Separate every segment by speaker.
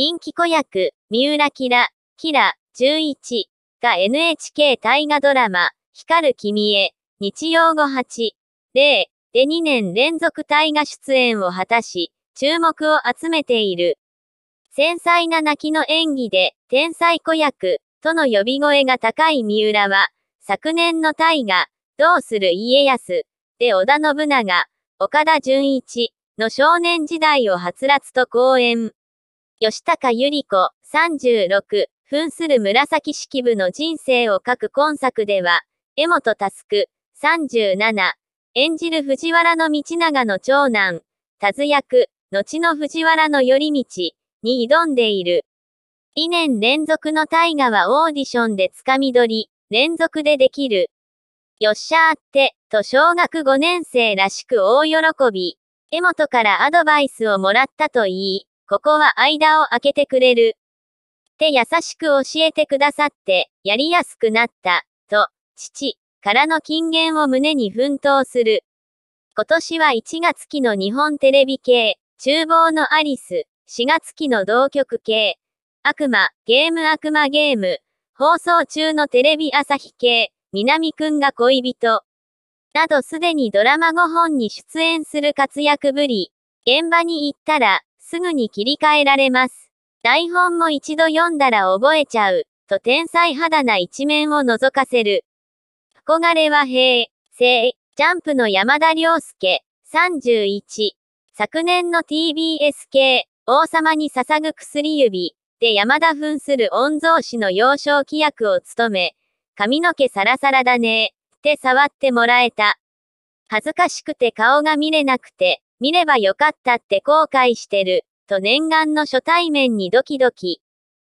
Speaker 1: 陰気子役、三浦キラ、キラ、11が NHK 大河ドラマ、光る君へ、日曜後8、0で2年連続大河出演を果たし、注目を集めている。繊細な泣きの演技で、天才子役、との呼び声が高い三浦は、昨年の大河、どうする家康、で織田信長、岡田准一、の少年時代をはつらつと講演。吉高由里子、36、扮する紫式部の人生を書く今作では、江本佑、37、演じる藤原道長の長男、田津役、後の藤原の寄り道、に挑んでいる。2年連続の大河はオーディションでつかみ取り、連続でできる。よっしゃーって、と小学5年生らしく大喜び。江本からアドバイスをもらったと言い、ここは間を空けてくれる。って優しく教えてくださって、やりやすくなった、と、父、からの金言を胸に奮闘する。今年は1月期の日本テレビ系、厨房のアリス、4月期の同局系、悪魔、ゲーム悪魔ゲーム、放送中のテレビ朝日系、南くんが恋人、などすでにドラマ5本に出演する活躍ぶり、現場に行ったら、すぐに切り替えられます。台本も一度読んだら覚えちゃう、と天才肌な一面を覗かせる。憧れは平、成、ジャンプの山田涼介、31。昨年の TBS 系、王様に捧ぐ薬指、で山田扮する御曹司の幼少規約を務め、髪の毛サラサラだね、って触ってもらえた。恥ずかしくて顔が見れなくて、見ればよかったって後悔してる、と念願の初対面にドキドキ。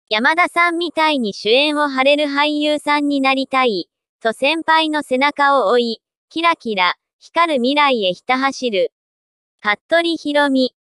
Speaker 1: 山田さんみたいに主演を張れる俳優さんになりたい、と先輩の背中を追い、キラキラ、光る未来へひた走る。服部博美。